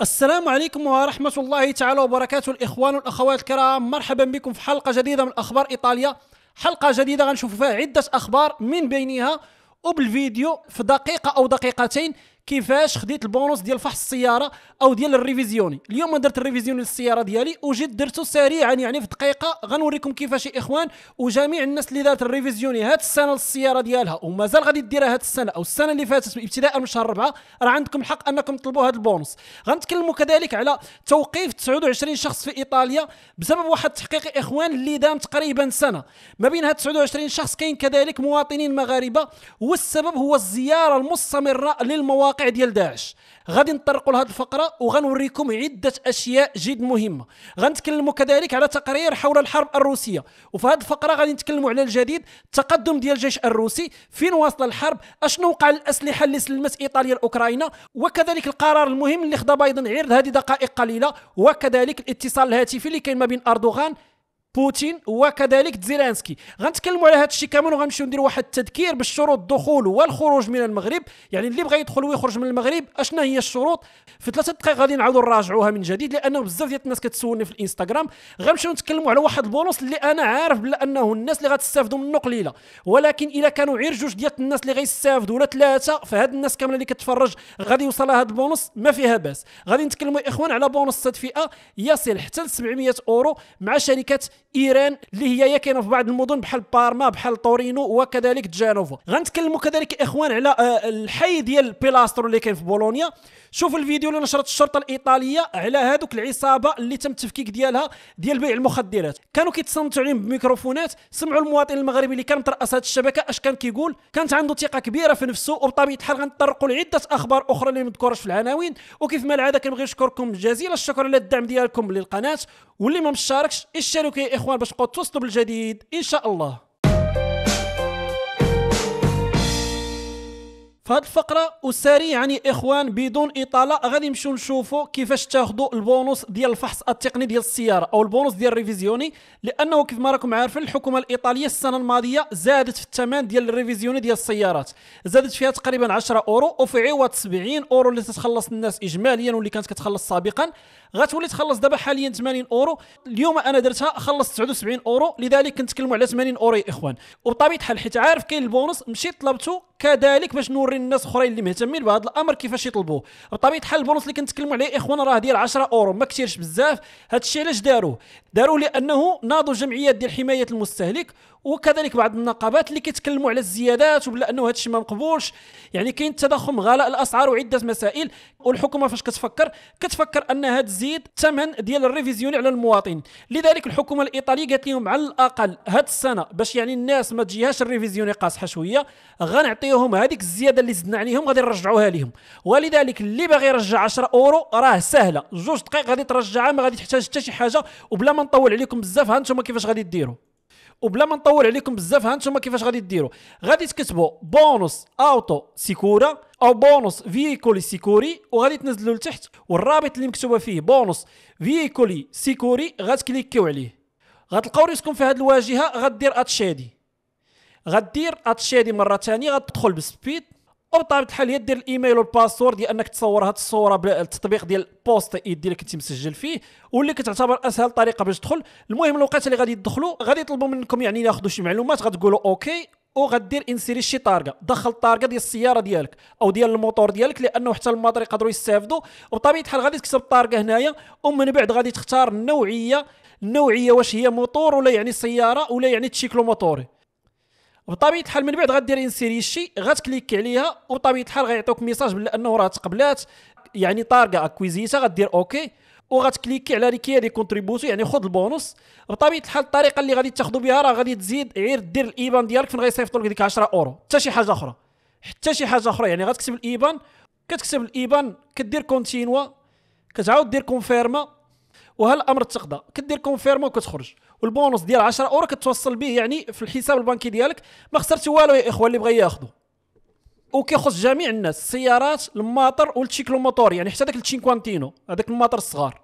السلام عليكم ورحمة الله تعالى وبركاته الإخوان والأخوات الكرام مرحبا بكم في حلقة جديدة من أخبار إيطاليا حلقة جديدة غنشوف فيها عدة أخبار من بينها وبالفيديو في دقيقة أو دقيقتين كيفاش خديت البونص ديال فحص السياره او ديال الريفيزيوني اليوم درت الريفيزيوني للسياره ديالي وجيت درته سريعا يعني في دقيقه غنوريكم كيفاش يا اخوان وجميع الناس اللي دارت الريفيزيوني هاد السنه للسياره ديالها ومازال غادي ديرها هاد السنه او السنه اللي فاتت ابتداء من شهر 4 راه عندكم الحق انكم تطلبوا هاد البونص غنتكلموا كذلك على توقيف 29 شخص في ايطاليا بسبب واحد التحقيق اخوان اللي دام تقريبا سنه ما بين هاد 29 شخص كاين كذلك مواطنين مغاربه والسبب هو الزياره المستمره للمواقع الواقع ديال داعش غادي نطرقوا لهذه الفقره وغنوريكم عده اشياء جد مهمه غنتكلموا كذلك على تقارير حول الحرب الروسيه وفي هذه الفقره غادي نتكلموا على الجديد التقدم ديال الجيش الروسي فين واصل الحرب اشنو وقع الاسلحه اللي سلمت ايطاليا لاوكرائنا وكذلك القرار المهم اللي خدا بايدن عرض هذه دقائق قليله وكذلك الاتصال الهاتفي اللي كاين ما بين اردوغان بوتين وكذلك زيلانسكي غنتكلموا على هذا الشيء كامل وغنمشيو نديروا واحد التذكير بالشروط الدخول والخروج من المغرب يعني اللي بغى يدخل ويخرج من المغرب اشنا هي الشروط في ثلاثه دقائق غادي نعاودوا نراجعوها من جديد لانه بزاف ديال الناس كتسولني في الانستغرام غنمشيو نتكلموا على واحد البونص اللي انا عارف بلا انه الناس اللي غتستافدوا منه قليله ولكن اذا كانوا غير جوج ديال الناس اللي غيستافدوا ولا ثلاثه فهاد الناس كامله اللي كتفرج غادي يوصلها هاد البونص ما فيها باس غادي نتكلموا يا اخوان على بونص تدفئه يصل حتى ل 700 اورو مع شركه ايران اللي هي كاينه في بعض المدن بحال بارما بحال تورينو وكذلك جانوفا غنتكلموا كذلك اخوان على آه، الحي ديال بيلاسترو اللي كاين في بولونيا شوف الفيديو اللي نشرت الشرطه الايطاليه على هذوك العصابه اللي تم التفكيك ديالها ديال بيع المخدرات كانوا كيتصنتوا عليهم بميكروفونات سمعوا المواطن المغربي اللي كان مترأس هذه الشبكه اش كان كيقول كانت عنده ثقه كبيره في نفسه وبطبيعه الحال غنتطرقوا لعده اخبار اخرى اللي ما في العناوين وكيف ما العاده كنبغي نشكركم جزيل الشكر على الدعم ديالكم للقناه واللي ما مشاركش اشتركوا يا اخوان باش تبقاو توصلوا بالجديد ان شاء الله فهاد الفقره وسريعا يعني يا اخوان بدون اطاله غادي نمشيو نشوفوا كيفاش تاخذوا البونص ديال الفحص التقني ديال السياره او البونص ديال الريفيزيوني لانه كيف ما راكم عارفين الحكومه الايطاليه السنه الماضيه زادت في الثمن ديال الريفيزيوني ديال السيارات زادت فيها تقريبا 10 اورو وفي عوض 70 اورو اللي تتخلص الناس اجماليا واللي كانت كتخلص سابقا غتولي تخلص دابا حاليا 80 اورو اليوم انا درتها خلصت 79 اورو لذلك كنتكلموا على 80 اورو يا اخوان وبطبيعه الحال حيت عارف كاين البونص مشيت طلبته كذلك باش نوري وري الناس اخرين اللي مهتمين بهذا الامر كيفاش يطلبوه بطبيعه الحال البونص اللي كنتكلموا عليه اخوان إيه راه ديال 10 اورو ما كثيرش بزاف هذا الشيء علاش داروه داروه لانه ناضوا جمعيات ديال حمايه المستهلك وكذلك بعض النقابات اللي كيتكلموا على الزيادات وبلا انه هذا الشيء ما مقبولش يعني كاين تضخم غلاء الاسعار وعده مسائل والحكومه فاش كتفكر كتفكر انها تزيد الثمن ديال الريفيزيون على المواطن لذلك الحكومه الايطاليه قالت لهم على الاقل هاد السنه باش يعني الناس ما تجيهاش الريفيزيون قاصحه شويه غنعطيهم هذيك الزياده اللي زدنا عليهم غادي نرجعوها لهم ولذلك اللي باغي يرجع 10 اورو راه سهله جوج دقائق غادي ترجعها ما غادي تحتاج حتى شي حاجه وبلا ما نطول عليكم بزاف ها انتم كيفاش غادي ديروا وبلا ما نطول عليكم بزاف ها انتم كيفاش غادي ديروا غادي تكتبوا بونص اوتو سيكورا او بونص فيكولي سيكوري وغادي تنزلوا لتحت والرابط اللي مكتوبه فيه بونص فيكولي سيكوري غتكليكيو عليه غتلقاو راسكم في هذه الواجهه غدير اتشادي غدير اتشادي مره ثانيه غتدخل بسبيد او بطبيعه الحال هي دير الايميل والباسورد يا انك تصور هذه الصوره بالتطبيق ديال بوست ايد اللي كنتي مسجل فيه واللي كتعتبر اسهل طريقه باش تدخل المهم الوقت اللي غادي تدخلوا غادي يطلبوا منكم يعني ياخذوا شي معلومات غتقولوا اوكي وغدير انسيري شي طارقه دخل الطارقه ديال السياره ديالك او ديال الموتور ديالك لانه حتى المطري يقدروا يستافدوا وبطبيعه الحال غادي تكتب الطارقه هنايا ومن بعد غادي تختار النوعيه النوعيه واش هي موتور ولا يعني سياره ولا يعني تشيكلو موتوري وبطبيعه الحال من بعد غدير انسيري شي غتكليك عليها وبطبيعه الحال غيعطيوك ميساج بلا انه راه تقبلات يعني طارقه اكويزيتا غدير اوكي وغتكليكي على ريكي دي كونتريبيوتو يعني خذ البونص بطبيعه الحال الطريقه اللي غادي تاخذوا بها راه غادي تزيد غير دير الايبان ديالك فين غيصيفطوا لك ديك 10 اورو حتى شي حاجه اخرى حتى شي حاجه اخرى يعني غتكتب الايبان كتكتب الايبان كدير كونتينوا كتعاود دير كونفيرما وهالامر الامر تقضى كدير كونفيرما وكتخرج والبونص ديال 10 اورو كتوصل به يعني في الحساب البنكي ديالك ما خسرتي والو يا اخوان اللي بغا ياخذوا وكيخص جميع الناس السيارات الماطر والتشيكلو موتور يعني حتى داك التشينكوانتينو هذاك الماطر الصغار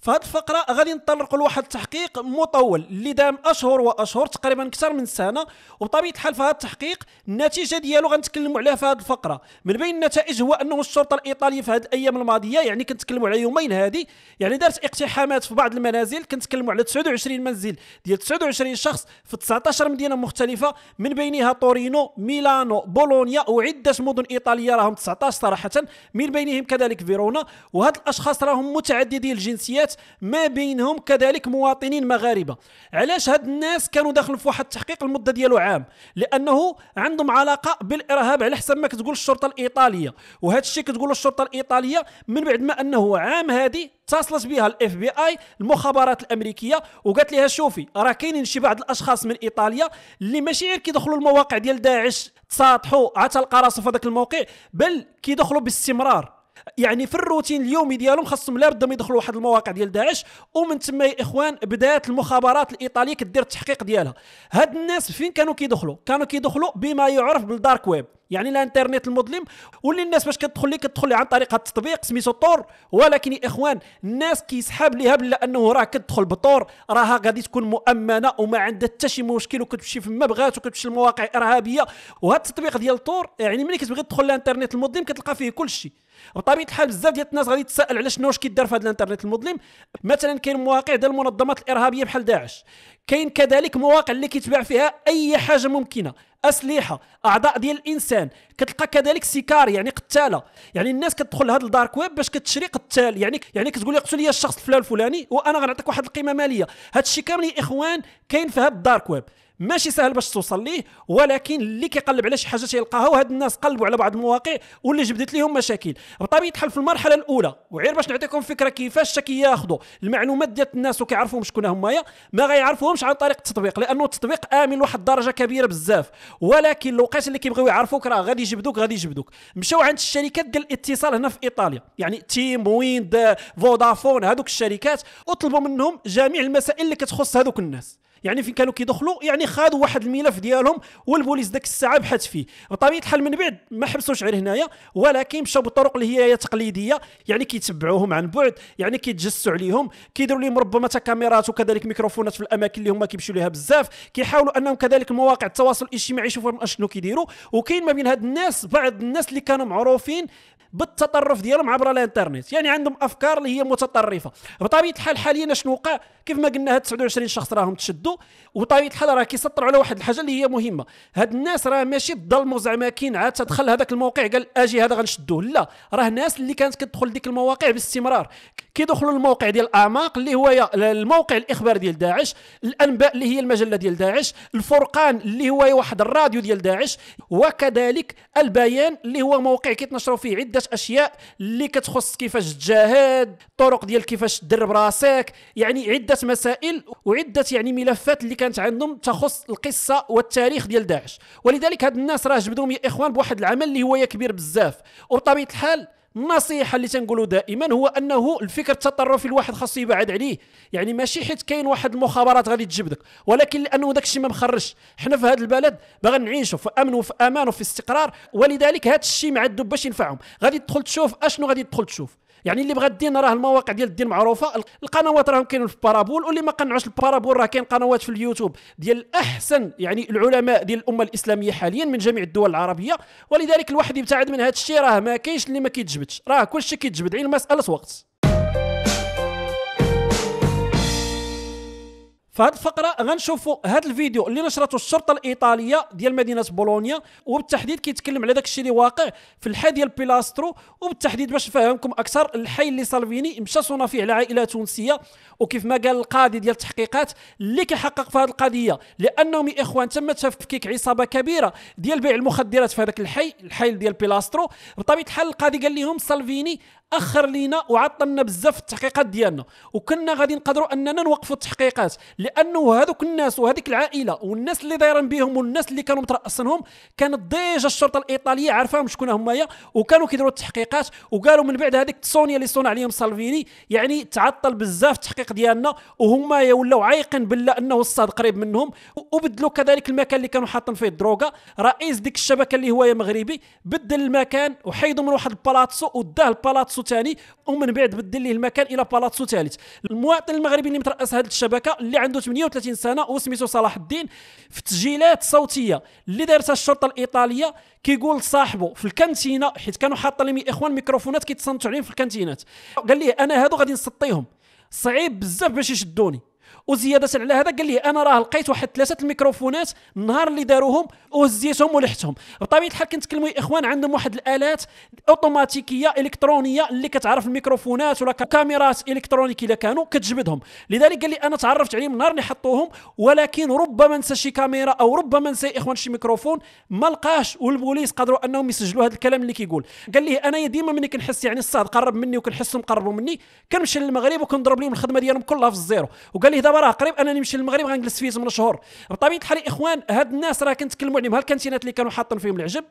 في هذه الفقره غادي نطلقوا لواحد التحقيق مطول اللي دام اشهر واشهر تقريبا اكثر من سنه وبطبيعه الحال في هذا التحقيق النتيجه ديالو غنتكلموا عليها في هذه الفقره من بين النتائج هو انه الشرطه الايطاليه في هذه الايام الماضيه يعني كنتكلموا على يومين هذه يعني دارت اقتحامات في بعض المنازل كنتكلموا على 29 منزل ديال 29 شخص في 19 مدينه مختلفه من بينها تورينو ميلانو بولونيا وعده مدن ايطاليه راهم 19 صراحه من بينهم كذلك فيرونا وهاد الاشخاص راهم متعددي الجنسيات العلاقات ما بينهم كذلك مواطنين مغاربه علاش هاد الناس كانوا داخل في واحد التحقيق المده ديالو عام لانه عندهم علاقه بالارهاب على حسب ما كتقول الشرطه الايطاليه وهذا الشيء كتقول الشرطه الايطاليه من بعد ما انه عام هذه اتصلت بها الاف بي اي المخابرات الامريكيه وقالت لها شوفي راه كاينين شي بعض الاشخاص من ايطاليا اللي ماشي غير كيدخلوا المواقع ديال داعش تساطحوا عتلقى تلقى في هذاك الموقع بل كيدخلوا باستمرار يعني في الروتين اليومي ديالهم خاصهم لا بد ما يدخلوا واحد المواقع ديال داعش ومن تما يا اخوان بدات المخابرات الايطاليه كدير التحقيق ديالها هاد الناس فين كانوا كيدخلوا كانوا كيدخلوا بما يعرف بالدارك ويب يعني الانترنت المظلم واللي الناس باش كتدخل ليه كتدخل عن طريق هذا التطبيق سميتو طور ولكن يا اخوان الناس كيسحاب ليها بلا انه راه كتدخل بطور راها غادي تكون مؤمنه وما عندها حتى شي مشكل وكتمشي فما بغات وكتمشي لمواقع ارهابيه وهذا التطبيق ديال طور يعني ملي كتبغي تدخل الانترنت المظلم كتلقى فيه كل شيء بطبيعه الحال بزاف ديال الناس غادي تسال على شنو واش كيدار في هذا الانترنت المظلم مثلا كاين مواقع ديال المنظمات الارهابيه بحال داعش كاين كذلك مواقع اللي كيتباع فيها اي حاجه ممكنه اسلحه اعضاء ديال الانسان كتلقى كذلك سيكار يعني قتاله يعني الناس كتدخل لهذا الدارك ويب باش كتشري قتال يعني يعني كتقول لي قتل لي الشخص الفلاني وانا غنعطيك واحد القيمه ماليه هذا الشيء كامل يا اخوان كاين في هذا الدارك ويب ماشي سهل باش توصل ليه ولكن اللي كيقلب على شي حاجه تيلقاها وهاد الناس قلبوا على بعض المواقع واللي جبدت لهم مشاكل بطبيعه الحال في المرحله الاولى وعير باش نعطيكم فكره كيفاش كياخذوا المعلومات ديال الناس وكيعرفوهم شكون همايا ما غيعرفوهمش عن طريق التطبيق لانه التطبيق امن لواحد الدرجه كبيره بزاف ولكن الوقت اللي كيبغيو يعرفوك راه غادي يجبدوك غادي يجبدوك مشاو عند الشركات ديال الاتصال هنا في ايطاليا يعني تيم ويند فودافون هذوك الشركات وطلبوا منهم جميع المسائل اللي كتخص هذوك الناس يعني فين كانوا كيدخلوا يعني خادوا واحد الملف ديالهم والبوليس ديك الساعه بحث فيه بطبيعه الحال من بعد ما حبسوش غير هنايا ولكن مشاو بالطرق اللي هي تقليديه يعني كيتبعوهم عن بعد يعني كيتجسسوا عليهم كيديروا لهم ربما كاميرات وكذلك ميكروفونات في الاماكن اللي هما كيمشيو ليها بزاف كيحاولوا انهم كذلك مواقع التواصل الاجتماعي يشوفوا اشنو كيديروا وكاين ما بين هاد الناس بعض الناس اللي كانوا معروفين بالتطرف ديالهم عبر الانترنت يعني عندهم افكار اللي هي متطرفه بطبيعه الحال حاليا شنو وقع كيف ما قلنا هاد 29 شخص راهم تشدوا وبطبيعه الحال راه كيسطروا على واحد الحاجه اللي هي مهمه هاد الناس راه ماشي ظلموا زعما كاين عاد تدخل هذاك الموقع قال اجي هذا غنشدوه لا راه ناس اللي كانت كتدخل ديك المواقع باستمرار كيدخلوا الموقع ديال الاعماق اللي هو الموقع الاخبار ديال داعش الانباء اللي هي المجله ديال داعش الفرقان اللي هو واحد الراديو ديال داعش وكذلك البيان اللي هو موقع كيتنشروا فيه عده عده اشياء اللي كتخص كيفاش تجاهد طرق ديال كيفاش تدرب راسك يعني عده مسائل وعده يعني ملفات اللي كانت عندهم تخص القصه والتاريخ ديال داعش ولذلك هاد الناس راه جبدوهم يا اخوان بواحد العمل اللي هو كبير بزاف وبطبيعه الحال النصيحه اللي تنقولوا دائما هو انه الفكر التطرفي الواحد خاصو يبعد عليه يعني ماشي حيت كاين واحد المخابرات غادي تجبدك ولكن لانه داك الشيء ما مخرجش حنا في هذا البلد باغي نعيشوا في امن وفي امان وفي استقرار ولذلك هذا الشيء معدو باش ينفعهم غادي تدخل تشوف اشنو غادي تدخل تشوف يعني اللي بغى الدين راه المواقع ديال الدين معروفه القنوات راهم كاينين في البارابول واللي ما قنعوش البارابول راه كاين قنوات في اليوتيوب ديال احسن يعني العلماء ديال الامه الاسلاميه حاليا من جميع الدول العربيه ولذلك الواحد يبتعد من هذا الشيء راه ما كاينش اللي ما كيتجبدش راه كلشي كيتجبد عين مساله وقت فهاد الفقره غنشوفوا هاد الفيديو اللي نشرته الشرطه الايطاليه ديال مدينه بولونيا وبالتحديد كيتكلم على داك الشيء اللي واقع في الحي ديال بيلاسترو وبالتحديد باش نفهمكم اكثر الحي اللي سالفيني مشى صونا فيه على عائله تونسيه وكيف ما قال القاضي ديال التحقيقات اللي كيحقق في هذه القضيه لانهم يا اخوان تم تفكيك عصابه كبيره ديال بيع المخدرات في هذاك الحي الحي ديال بيلاسترو بطبيعه الحال القاضي قال لهم سالفيني اخر لينا وعطلنا بزاف في التحقيقات ديالنا وكنا غادي نقدروا اننا نوقفوا التحقيقات لانه هذوك الناس وهذيك العائله والناس اللي دايرين بهم والناس اللي كانوا متراسنهم كانت ديجا الشرطه الايطاليه عارفاهم شكون همايا وكانوا كيديروا التحقيقات وقالوا من بعد هذيك التصونيه اللي صنع عليهم سالفيني يعني تعطل بزاف التحقيق ديالنا وهما ولاو عايقين بالله انه الصاد قريب منهم وبدلوا كذلك المكان اللي كانوا حاطين فيه الدروغا رئيس ديك الشبكه اللي هو مغربي بدل المكان وحيدوا من واحد البلاطسو وداه البلاطسو بالاتسو الثاني ومن بعد بدل ليه المكان الى بالاتسو ثالث المواطن المغربي اللي مترأس هذه الشبكه اللي عنده 38 سنه وسميتو صلاح الدين في تسجيلات صوتيه اللي دارتها الشرطه الايطاليه كيقول لصاحبه في الكانتينه حيت كانوا حاطين لهم اخوان ميكروفونات كيتصنتوا عليهم في الكانتينات قال ليه انا هادو غادي نسطيهم صعيب بزاف باش يشدوني وزياده على هذا قال لي انا راه لقيت واحد ثلاثه الميكروفونات النهار اللي داروهم وهزيتهم ولحتهم بطبيعه الحال كنتكلموا اخوان عندهم واحد الالات اوتوماتيكيه الكترونيه اللي كتعرف الميكروفونات ولا كاميرات الكترونيك الا كانوا كتجبدهم لذلك قال لي انا تعرفت عليهم النهار اللي حطوهم ولكن ربما نسى شي كاميرا او ربما نسى اخوان شي ميكروفون ما لقاش والبوليس قدروا انهم يسجلوا هذا الكلام اللي كيقول قال لي انا ديما ملي كنحس يعني الصاد قرب مني وكنحسهم قربوا مني كنمشي للمغرب وكنضرب لهم الخدمه ديالهم كلها في الزيرو وقال لي دابا راه قريب انني نمشي للمغرب غنجلس فيه 8 شهور بطبيعه الحال اخوان هاد الناس راه كنتكلموا عليهم هالكانتينات اللي كانوا حاطين فيهم العجب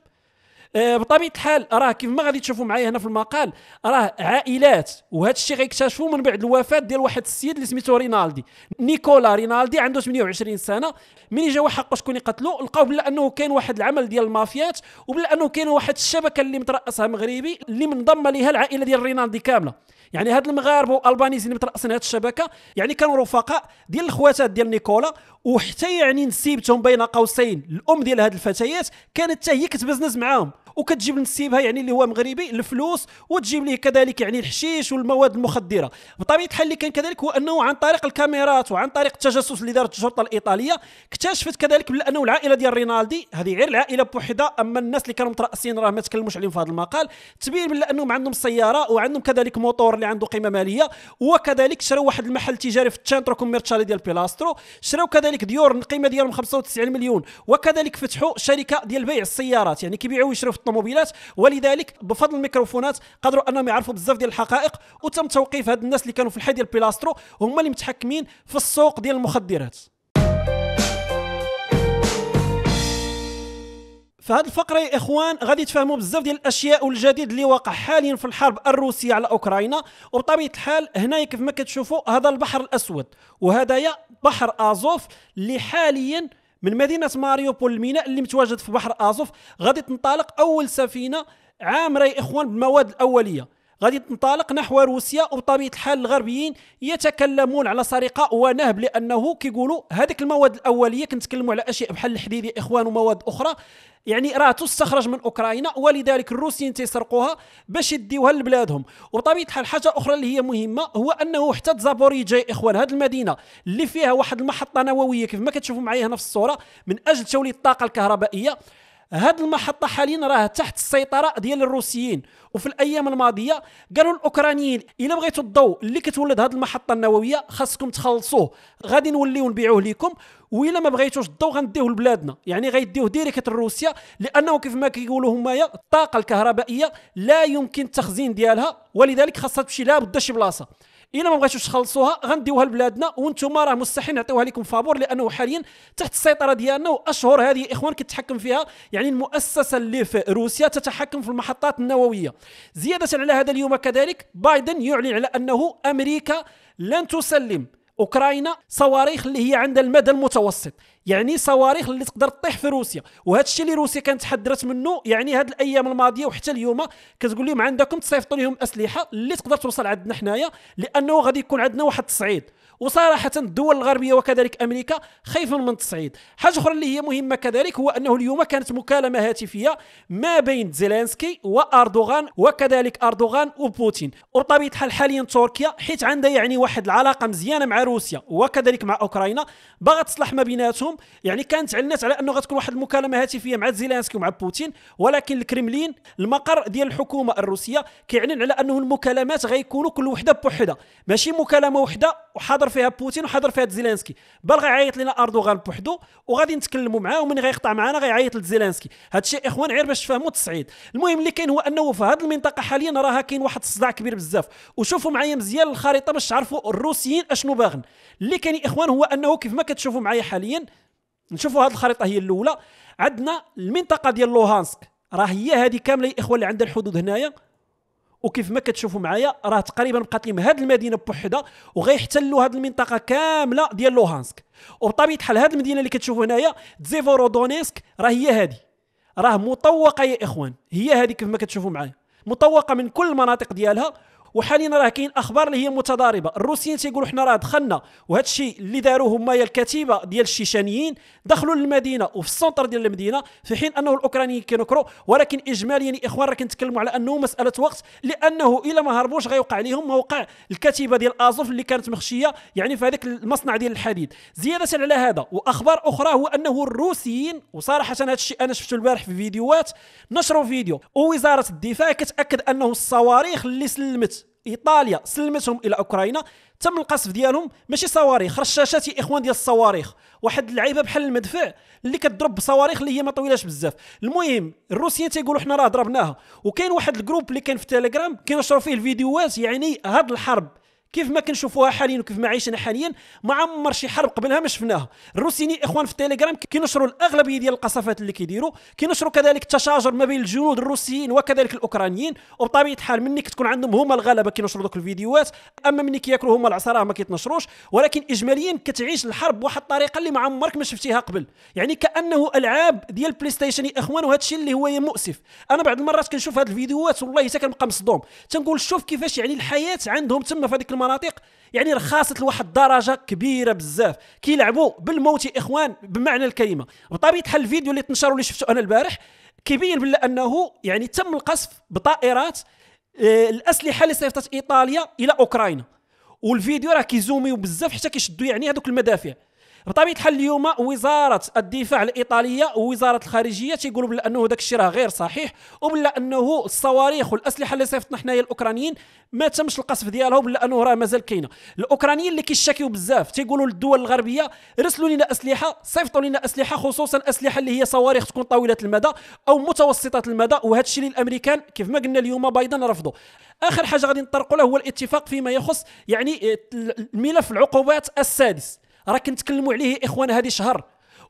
آه، بطبيعه الحال راه كيف ما غادي تشوفوا معايا هنا في المقال راه عائلات وهذا الشيء غيكتشفوا من بعد الوفاه ديال واحد السيد اللي سميتو رينالدي نيكولا رينالدي عنده 28 سنه ملي جا حقه شكون يقتلو لقاو بلا انه كاين واحد العمل ديال المافيات وبلا انه كاين واحد الشبكه اللي مترأسها مغربي اللي منضم ليها العائله ديال رينالدي كامله يعني هاد المغاربه والبانيز اللي مترأسين هاد الشبكه يعني كانوا رفقاء ديال الخواتات ديال نيكولا وحتى يعني نسيبتهم بين قوسين الام ديال هاد الفتيات كانت حتى هي كتبزنز معاهم وكتجيب لنسيبها يعني اللي هو مغربي الفلوس وتجيب ليه كذلك يعني الحشيش والمواد المخدره بطبيعه الحال اللي كان كذلك هو انه عن طريق الكاميرات وعن طريق التجسس اللي دارت الشرطه الايطاليه اكتشفت كذلك بانه العائله ديال رينالدي هذه غير العائله بوحدها اما الناس اللي كانوا متراسين راه ما تكلموش عليهم في هذا المقال تبين بان انهم عندهم سياره وعندهم كذلك موتور اللي عنده قيمه ماليه وكذلك شراو واحد المحل تجاري في التشانترو كوميرشالي ديال بيلاسترو شراو كذلك ديور القيمه ديالهم 95 مليون وكذلك فتحوا شركه ديال بيع السيارات يعني كيبيعوا ويشروا في الطوموبيلات ولذلك بفضل الميكروفونات قدروا انهم يعرفوا بزاف ديال الحقائق وتم توقيف هاد الناس اللي كانوا في الحي ديال بيلاسترو هما اللي متحكمين في السوق ديال المخدرات فهاد الفقره يا اخوان غادي تفهموا بزاف ديال الاشياء والجديد اللي واقع حاليا في الحرب الروسيه على اوكرانيا وبطبيعه الحال هنا كيف ما كتشوفوا هذا البحر الاسود وهذايا بحر ازوف اللي حاليا من مدينه ماريوبول الميناء اللي متواجد في بحر ازوف غادي تنطلق اول سفينه عامره يا اخوان بالمواد الاوليه غادي تنطلق نحو روسيا وبطبيعه الحال الغربيين يتكلمون على سرقه ونهب لانه كيقولوا هذيك المواد الاوليه كنتكلموا على اشياء بحال الحديد يا اخوان ومواد اخرى يعني راه تستخرج من اوكرانيا ولذلك الروسيين تيسرقوها باش يديوها لبلادهم وبطبيعه الحال حاجه اخرى اللي هي مهمه هو انه حتى زابوريجا يا اخوان هذه المدينه اللي فيها واحد المحطه نوويه كيف ما كتشوفوا معايا هنا في الصوره من اجل توليد الطاقه الكهربائيه هاد المحطه حاليا راه تحت السيطره ديال الروسيين وفي الايام الماضيه قالوا الاوكرانيين الا بغيتوا الضوء اللي كتولد هاد المحطه النوويه خاصكم تخلصوه غادي نوليو نبيعوه لكم والا ما بغيتوش الضوء غنديوه لبلادنا يعني غيديوه ديريكت لروسيا لانه كيف ما كيقولوا همايا الطاقه الكهربائيه لا يمكن التخزين ديالها ولذلك خاصها تمشي لابد شي بلاصه الا ما بغيتوش تخلصوها غنديوها لبلادنا وانتم راه مستحيل نعطيوها لكم فابور لانه حاليا تحت السيطره ديالنا واشهر هذه اخوان كتحكم فيها يعني المؤسسه اللي في روسيا تتحكم في المحطات النوويه زياده على هذا اليوم كذلك بايدن يعلن على انه امريكا لن تسلم اوكرانيا صواريخ اللي هي عند المدى المتوسط يعني صواريخ اللي تقدر تطيح في روسيا وهذا الشيء اللي روسيا كانت حذرت منه يعني هاد الايام الماضيه وحتى اليوم كتقول لهم عندكم تصيفطوا لهم اسلحه اللي تقدر توصل عندنا حنايا لانه غادي يكون عندنا واحد التصعيد وصراحه الدول الغربيه وكذلك امريكا خايفه من التصعيد حاجه اخرى اللي هي مهمه كذلك هو انه اليوم كانت مكالمه هاتفيه ما بين زيلانسكي واردوغان وكذلك اردوغان وبوتين وبطبيعه الحال حاليا تركيا حيت عندها يعني واحد العلاقه مزيانه مع روسيا وكذلك مع اوكرانيا باغا تصلح ما بيناتهم يعني كانت علنت على انه غتكون واحد المكالمه هاتفيه مع زيلانسكي ومع بوتين ولكن الكرملين المقر ديال الحكومه الروسيه كيعلن على انه المكالمات غيكونوا كل وحده بوحدها ماشي مكالمه وحده وحاضر فيها بوتين وحاضر فيها زيلانسكي بل غيعيط لنا اردوغان بوحدو وغادي نتكلموا معاه ومن غيقطع معنا غيعيط هذا هادشي اخوان غير باش تفهموا التصعيد المهم اللي كاين هو انه في هذه المنطقه حاليا راها كاين واحد الصداع كبير بزاف وشوفوا معايا مزيان الخريطه باش تعرفوا الروسيين اشنو باغن اللي كاين اخوان هو انه كيف ما كتشوفوا معايا حاليا نشوفوا هذه الخريطه هي الاولى عندنا المنطقه ديال لوهانسك راه هي هذه كامله يا اخوان اللي عندها الحدود هنايا وكيف ما كتشوفوا معايا راه تقريبا بقات لهم هذه المدينه بوحدها وغيحتلوا هذه المنطقه كامله ديال لوهانسك وبطبيعه الحال هذه المدينه اللي كتشوفوا هنايا تزيفورودونيسك راه هي هذه راه مطوقه يا اخوان هي هذه كيف ما كتشوفوا معايا مطوقه من كل المناطق ديالها وحاليا راه كاين اخبار اللي هي متضاربه الروسيين تيقولوا حنا راه دخلنا وهذا الشيء اللي داروه هما هي الكتيبه ديال الشيشانيين دخلوا للمدينه وفي السونتر ديال المدينه في حين انه الاوكرانيين كينكروا ولكن اجماليا الاخوان راه كنتكلموا على انه مساله وقت لانه الى ما هربوش غيوقع لهم موقع الكتيبه ديال ازوف اللي كانت مخشيه يعني في هذاك المصنع ديال الحديد زياده على هذا واخبار اخرى هو انه الروسيين وصراحه هذا الشيء انا شفته البارح في فيديوهات نشروا فيديو ووزاره الدفاع كتاكد انه الصواريخ اللي سلمت ايطاليا سلمتهم الى اوكرانيا تم القصف ديالهم ماشي صواريخ رشاشات يا اخوان ديال الصواريخ واحد اللعيبه بحال المدفع اللي كتضرب بصواريخ اللي هي ما طويلاش بزاف المهم الروسيين تيقولوا حنا راه ضربناها وكاين واحد الجروب اللي كان في تيليجرام كينشروا فيه الفيديوهات يعني هاد الحرب كيف ما كنشوفوها حاليا وكيف ما عايشنا حاليا ما عمر شي حرب قبلها ما شفناها الروسيني اخوان في التليجرام كينشروا الاغلبيه ديال القصفات اللي كيديروا كينشروا كذلك التشاجر ما بين الجنود الروسيين وكذلك الاوكرانيين وبطبيعه الحال مني كتكون عندهم هما الغلبه كينشروا دوك الفيديوهات اما مني كياكلوا هما العصا ما كيتنشروش ولكن اجماليا كتعيش الحرب بواحد الطريقه اللي ما عمرك ما شفتيها قبل يعني كانه العاب ديال بلاي ستيشن يا اخوان وهذا الشيء اللي هو مؤسف انا بعض المرات كنشوف هاد الفيديوهات والله حتى كنبقى مصدوم تنقول شوف كيفاش يعني الحياه عندهم تما في هذيك المناطق يعني رخاصة لواحد الدرجه كبيره بزاف كيلعبوا بالموت يا اخوان بمعنى الكلمه بطبيعه الحال الفيديو اللي تنشر واللي شفته انا البارح كيبين بلا انه يعني تم القصف بطائرات آه، الاسلحه اللي صيفطت ايطاليا الى اوكرانيا والفيديو راه كيزوميو بزاف حتى كيشدوا يعني هذوك المدافع بطبيعه الحال اليوم وزاره الدفاع الايطاليه ووزاره الخارجيه تيقولوا بلا انه داك الشيء راه غير صحيح وبلا انه الصواريخ والاسلحه اللي صيفطنا حنايا الاوكرانيين ما تمش القصف ديالها وبلا انه راه مازال كاينه الاوكرانيين اللي كيشكيو بزاف تيقولوا للدول الغربيه رسلوا لنا اسلحه صيفطوا لنا اسلحه خصوصا اسلحه اللي هي صواريخ تكون طويله المدى او متوسطه المدى وهذا الشيء اللي الامريكان كيف ما قلنا اليوم بايدن رفضوا اخر حاجه غادي نطرقوا له هو الاتفاق فيما يخص يعني آه، الملف العقوبات السادس راه كنتكلموا عليه اخوان هذه شهر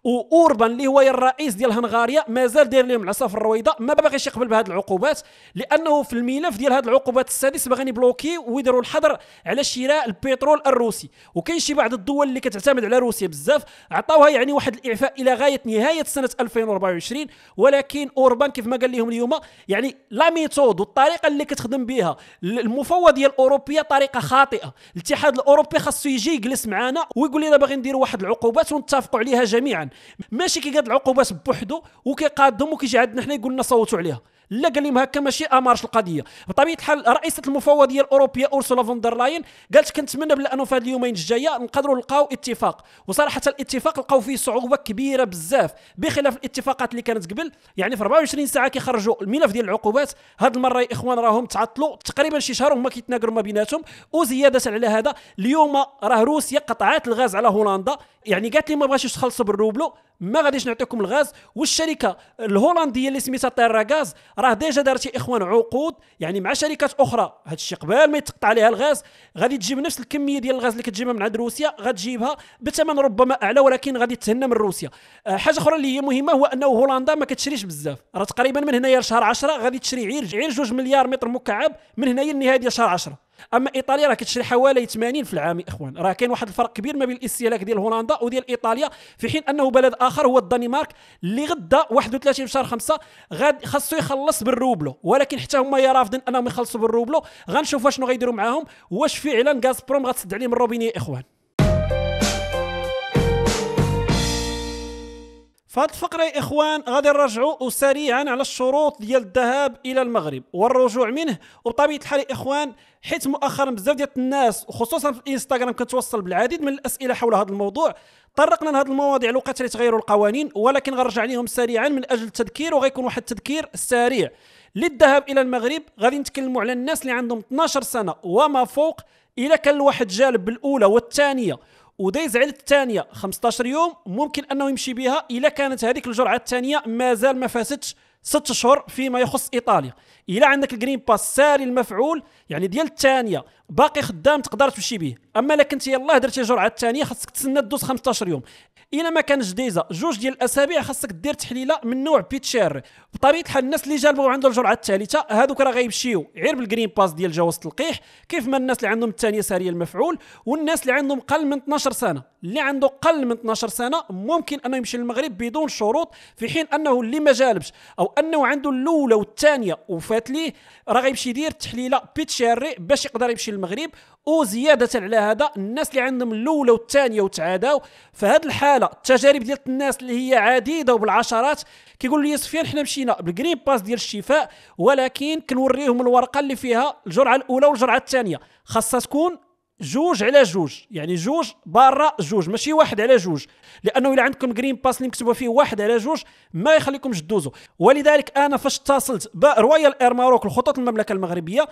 واوربان اللي هو الرئيس ديال هنغاريا مازال داير لهم العصا في الرويضه ما باغيش يقبل بهذه العقوبات لانه في الملف ديال هذه العقوبات السادس باغيين يبلوكي ويديروا الحظر على شراء البترول الروسي وكاين شي بعض الدول اللي كتعتمد على روسيا بزاف عطاوها يعني واحد الاعفاء الى غايه نهايه سنه 2024 ولكن اوربان كيف ما قال لهم اليوم يعني لا ميثود والطريقه اللي كتخدم بها المفوض ديال اوروبيه طريقه خاطئه الاتحاد الاوروبي خاصو يجي يجلس معنا ويقول لنا باغي نديروا واحد العقوبات ونتفقوا عليها جميعا ماشي كيقاد العقوبات بوحدو وكيقادهم وكيجي عندنا حنا يقول لنا صوتوا عليها لا قال لهم هكا ماشي امارش القضيه بطبيعه الحال رئيسه المفوضيه الاوروبيه اورسولا فون دير لاين قالت كنتمنى بانه في هذه اليومين الجايه نقدروا نلقاو اتفاق وصراحه الاتفاق لقاو فيه صعوبه كبيره بزاف بخلاف الاتفاقات اللي كانت قبل يعني في 24 ساعه كيخرجوا الملف ديال العقوبات هاد المره يا اخوان راهم تعطلوا تقريبا شي شهر وهما كيتناقروا ما بيناتهم وزياده على هذا اليوم راه روسيا قطعات الغاز على هولندا يعني قالت لي ما بغاش تخلصوا بالروبلو ما غاديش نعطيكم الغاز والشركه الهولنديه اللي سميتها تيرا غاز راه ديجا دارت يا اخوان عقود يعني مع شركات اخرى هذا الشيء قبل ما يتقطع عليها الغاز غادي تجيب نفس الكميه ديال الغاز اللي كتجيبها من عند روسيا غتجيبها بثمن ربما اعلى ولكن غادي تهنى من روسيا آه، حاجه اخرى اللي هي مهمه هو انه هولندا ما كتشريش بزاف راه تقريبا من هنايا لشهر 10 غادي تشري عير عير 2 مليار متر مكعب من هنايا لنهايه ديال شهر 10 اما ايطاليا راه كتشري حوالي 80 في العام اخوان راه كاين واحد الفرق كبير ما بين الاستهلاك ديال هولندا وديال ايطاليا في حين انه بلد اخر هو الدنمارك اللي غدا 31 في شهر 5 غادي خاصو يخلص بالروبلو ولكن حتى هما رافضين انهم يخلصوا بالروبلو غنشوف شنو غيديروا معاهم واش فعلا غازبروم غتسد عليهم الروبينيه اخوان فهاد الفقره يا اخوان غادي نرجعوا وسريعا على الشروط ديال الذهاب الى المغرب والرجوع منه وبطبيعه الحال يا اخوان حيت مؤخرا بزاف ديال الناس وخصوصا في الانستغرام كتوصل بالعديد من الاسئله حول هذا الموضوع طرقنا لهذه المواضيع الوقت اللي تغيروا القوانين ولكن غنرجع عليهم سريعا من اجل التذكير وغيكون واحد التذكير سريع للذهاب الى المغرب غادي نتكلموا على الناس اللي عندهم 12 سنه وما فوق إذا كان الواحد جالب بالاولى والثانيه ودايز على الثانيه 15 يوم ممكن انه يمشي بها الا كانت هذيك الجرعه الثانيه مازال ما فاتتش ست اشهر فيما يخص ايطاليا الا عندك الجرين باس ساري المفعول يعني ديال الثانيه باقي خدام تقدر تمشي به اما الا كنت يلاه درتي الجرعه الثانيه خاصك تسنى دوز 15 يوم الا ما كانش ديزا جوج ديال الاسابيع خاصك دير تحليله من نوع بيتشير بطبيعه الحال الناس اللي جالبوا عنده الجرعه الثالثه هذوك راه غيمشيو غير بالجرين باس ديال جواز التلقيح كيف ما الناس اللي عندهم الثانيه ساريه المفعول والناس اللي عندهم قل من 12 سنه اللي عنده قل من 12 سنه ممكن انه يمشي للمغرب بدون شروط في حين انه اللي ما جالبش او انه عنده الاولى والثانيه وفات ليه راه غيمشي يدير تحليله بيتشير باش يقدر يمشي للمغرب وزياده على هذا الناس اللي عندهم الاولى والثانيه وتعاداو فهاد الحاله الحاله التجارب ديال الناس اللي هي عديده وبالعشرات كيقولوا لي سفيان حنا مشينا بالجرين باس ديال الشفاء ولكن كنوريهم الورقه اللي فيها الجرعه الاولى والجرعه الثانيه خاصها تكون جوج على جوج يعني جوج برا جوج ماشي واحد على جوج لانه الا عندكم جرين باس اللي مكتوبه فيه واحد على جوج ما يخليكمش دوزو ولذلك انا فاش اتصلت برويال اير ماروك الخطوط المملكه المغربيه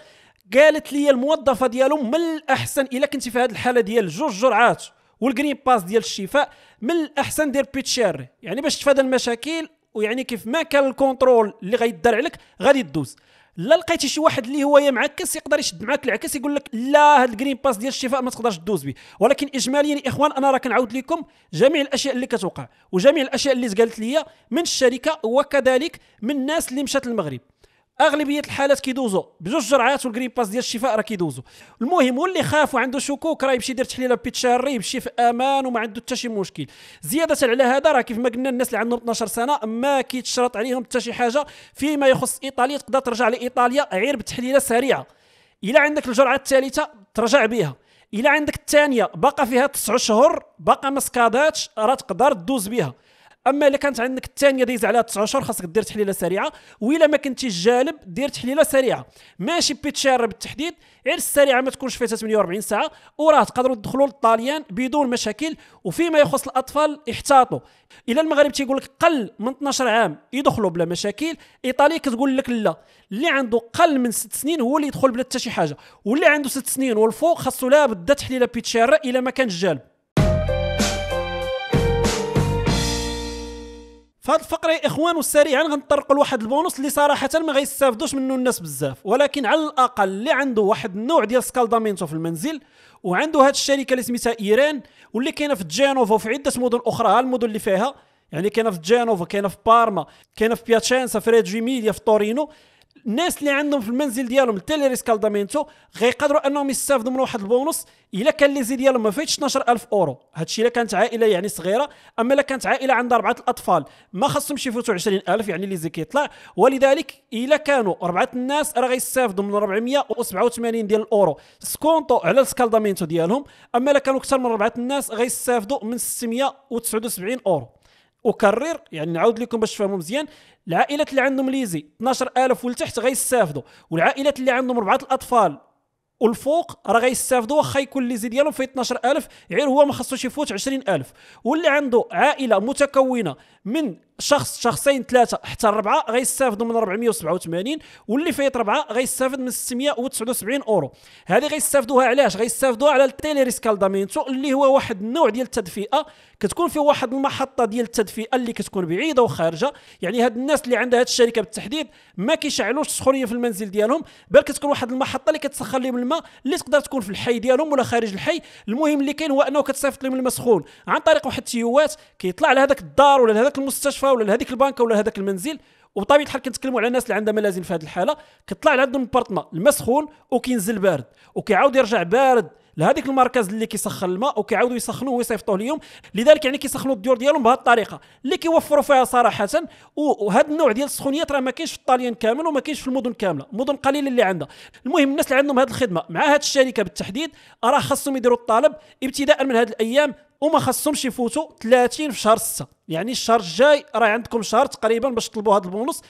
قالت لي الموظفه ديالهم من الاحسن الا كنتي في هذه الحاله ديال جوج جرعات والجرين باس ديال الشفاء من الاحسن دير بيتشير يعني باش تفادى المشاكل ويعني كيف ما كان الكونترول اللي غيدار عليك غادي دوز لا لقيتي شي واحد اللي هو معكس يقدر يشد معاك العكس يقول لك لا هاد الجرين باس ديال الشفاء ما تقدرش دوز به ولكن اجماليا يا اخوان انا راه كنعاود لكم جميع الاشياء اللي كتوقع وجميع الاشياء اللي قالت لي من الشركه وكذلك من الناس اللي مشات للمغرب اغلبيه الحالات كيدوزوا بجوج جرعات والجرين باس ديال الشفاء راه كيدوزوا المهم واللي خاف وعنده شكوك راه يمشي يدير تحليله بيت شهري يمشي في امان وما عنده حتى شي مشكل زياده على هذا راه كيف ما قلنا الناس اللي عندهم 12 سنه ما كيتشرط عليهم حتى شي حاجه فيما يخص ايطاليا تقدر ترجع لايطاليا غير بتحليله سريعه الى عندك الجرعه الثالثه ترجع بها الى عندك الثانيه باقى فيها 9 شهور باقى ما سكاداتش راه تقدر تدوز بها اما الا كانت عندك الثانيه دايز عليها 9 اشهر خاصك دير تحليله سريعه والا ما كنتيش جالب دير تحليله سريعه ماشي بيتشير بالتحديد غير السريعه ما تكونش فيها 48 ساعه وراه تقدروا تدخلوا للطاليان بدون مشاكل وفيما يخص الاطفال احتاطوا الى المغرب تيقول لك قل من 12 عام يدخلوا بلا مشاكل ايطاليا كتقول لك لا اللي عنده قل من 6 سنين هو اللي يدخل بلا حتى شي حاجه واللي عنده 6 سنين والفوق خاصو لابد تحليله بيتشير الا ما كانش جالب في الفقره يا اخوان وسريعا غنطرقوا لواحد البونص اللي صراحه ما غيستافدوش منه الناس بزاف ولكن على الاقل اللي عنده واحد النوع ديال سكالدامينتو في المنزل وعنده هذه الشركه اللي سميتها ايران واللي كاينه في جينوفا وفي عده مدن اخرى ها المدن اللي فيها يعني كاينه في جينوفا كاينه في بارما كاينه في بياتشينسا في ريجيميليا في تورينو الناس اللي عندهم في المنزل ديالهم التالي ريسكالدامينتو غيقدروا انهم يستافدوا من واحد البونص الا كان ليزي ديالهم ما فايتش 12000 اورو هادشي الا كانت عائله يعني صغيره اما الا كانت عائله عندها اربعه الاطفال ما خصهمش يفوتوا 20000 يعني ليزي كيطلع ولذلك الا كانوا اربعه الناس راه غيستافدوا من 487 ديال الاورو سكونطو على السكالدامينتو ديالهم اما الا كانوا اكثر من اربعه الناس غيستافدوا من 679 اورو اكرر يعني نعاود لكم باش تفهموا مزيان العائلات اللي عندهم ليزي 12000 ولتحت غيستافدوا والعائلات اللي عندهم اربعه الاطفال والفوق راه غيستافدوا واخا يكون ليزي ديالهم في 12000 غير هو ما خصوش يفوت 20000 واللي عنده عائله متكونه من شخص شخصين ثلاثه حتى اربعه غيستافدوا من 487 واللي فايت ربعه غيستافد من 679 اورو هذه غيستافدوها علاش غيستافدوها على ريسكال دامينتو اللي هو واحد النوع ديال التدفئه كتكون في واحد المحطه ديال التدفئه اللي كتكون بعيده وخارجه يعني هاد الناس اللي عندها هاد الشركه بالتحديد ما كيشعلوش السخونيه في المنزل ديالهم بل كتكون واحد المحطه اللي كتسخر لهم الماء اللي تقدر تكون في الحي ديالهم ولا خارج الحي المهم اللي كاين هو انه كتصيفط لهم الماء سخون عن طريق واحد التيوات كيطلع لهذاك الدار ولا لهذاك المستشفى الغرفه ولا لهذيك البنكه ولا لهذاك المنزل وبطبيعه الحال كنتكلموا على الناس اللي عندها ملازم في هذه الحاله كطلع لعندهم البارتنا الماء سخون وكينزل بارد وكيعاود يرجع بارد لهذيك المركز اللي كيسخن الماء وكيعاودوا يسخنوه ويصيفطوه ليهم لذلك يعني كيسخنوا الديور ديالهم بهذه الطريقه اللي كيوفروا فيها صراحه وهذا النوع ديال السخونيات راه ما كاينش في الطاليان كامل وما كاينش في المدن كامله مدن قليله اللي عندها المهم الناس اللي عندهم هذه الخدمه مع هذه الشركه بالتحديد راه خاصهم يديروا الطلب ابتداء من هذه الايام وما خصهمش يفوتوا 30 في شهر 6 يعني الشهر الجاي راه عندكم شهر تقريبا باش تطلبوا هذا البونص